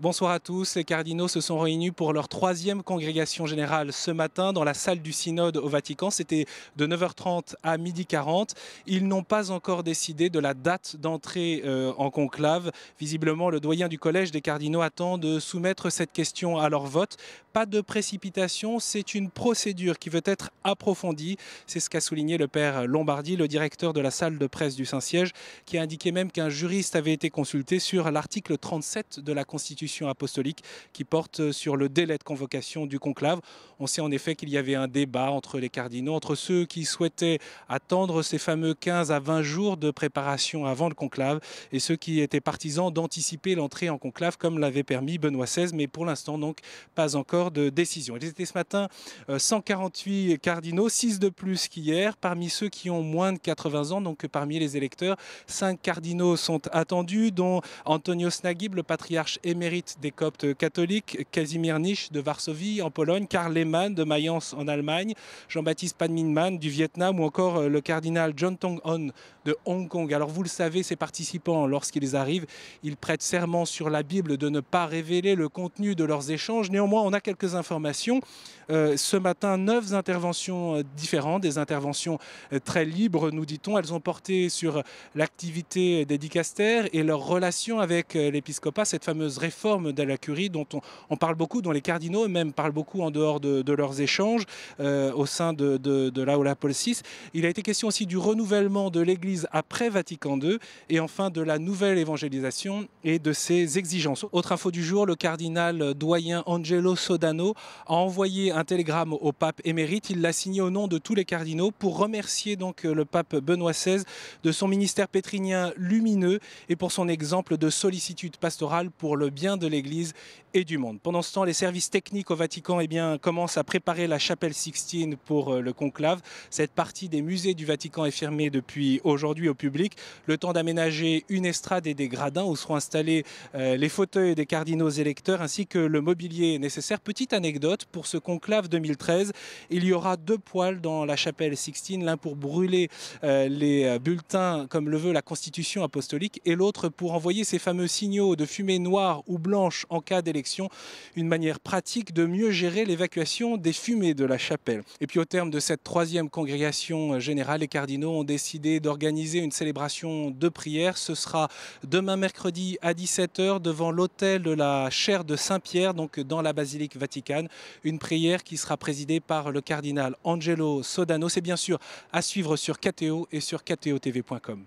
Bonsoir à tous. Les cardinaux se sont réunis pour leur troisième congrégation générale ce matin dans la salle du synode au Vatican. C'était de 9h30 à 12h40. Ils n'ont pas encore décidé de la date d'entrée euh, en conclave. Visiblement, le doyen du collège des cardinaux attend de soumettre cette question à leur vote. Pas de précipitation, c'est une procédure qui veut être approfondie. C'est ce qu'a souligné le père Lombardi, le directeur de la salle de presse du Saint-Siège, qui a indiqué même qu'un juriste avait été consulté sur l'article 37 de la Constitution apostolique qui porte sur le délai de convocation du conclave. On sait en effet qu'il y avait un débat entre les cardinaux, entre ceux qui souhaitaient attendre ces fameux 15 à 20 jours de préparation avant le conclave et ceux qui étaient partisans d'anticiper l'entrée en conclave comme l'avait permis Benoît XVI, mais pour l'instant donc pas encore de décision. Il était ce matin 148 euh, cardinaux, 6 de plus qu'hier, parmi ceux qui ont moins de 80 ans, donc parmi les électeurs, 5 cardinaux sont attendus, dont Antonio Snagib, le patriarche émérite des Coptes catholiques, Casimir Nisch de Varsovie en Pologne, Karl Lehmann de Mayence en Allemagne, Jean-Baptiste Pan du Vietnam ou encore euh, le cardinal John Tong On de Hong Kong. Alors vous le savez, ces participants, lorsqu'ils arrivent, ils prêtent serment sur la Bible de ne pas révéler le contenu de leurs échanges. Néanmoins, on a quelques informations. Euh, ce matin, neuf interventions euh, différentes, des interventions très libres, nous dit-on. Elles ont porté sur l'activité des dicastères et leur relation avec l'épiscopat, cette fameuse réforme réforme d'Ala dont on, parle beaucoup, dont les cardinaux même parlent beaucoup en dehors de, leurs échanges euh, au sein de, de, de l'Aula Paul VI. Il a été question aussi du renouvellement de l'Église après Vatican II et enfin de la nouvelle évangélisation et de ses exigences. Autre info du jour, le cardinal doyen Angelo Sodano a envoyé un télégramme au pape émérite. Il l'a signé au nom de tous les cardinaux pour remercier donc euh, le pape Benoît XVI de son ministère pétrinien lumineux et pour son exemple de sollicitude pastorale pour le bien de l'Église et du monde. Pendant ce temps, les services techniques au Vatican eh bien, commencent à préparer la chapelle Sixtine pour euh, le conclave. Cette partie des musées du Vatican est fermée depuis aujourd'hui au public. Le temps d'aménager une estrade et des gradins où seront installés euh, les fauteuils des cardinaux électeurs ainsi que le mobilier nécessaire. Petite anecdote, pour ce conclave 2013, il y aura deux poils dans la chapelle Sixtine, l'un pour brûler euh, les bulletins comme le veut la Constitution apostolique et l'autre pour envoyer ces fameux signaux de fumée noire ou blanche en cas d'élection, une manière pratique de mieux gérer l'évacuation des fumées de la chapelle. Et puis au terme de cette troisième congrégation générale, les cardinaux ont décidé d'organiser une célébration de prière. Ce sera demain mercredi à 17h devant l'hôtel de la chaire de Saint-Pierre, donc dans la basilique vaticane. Une prière qui sera présidée par le cardinal Angelo Sodano. C'est bien sûr à suivre sur KTO et sur ktotv.com.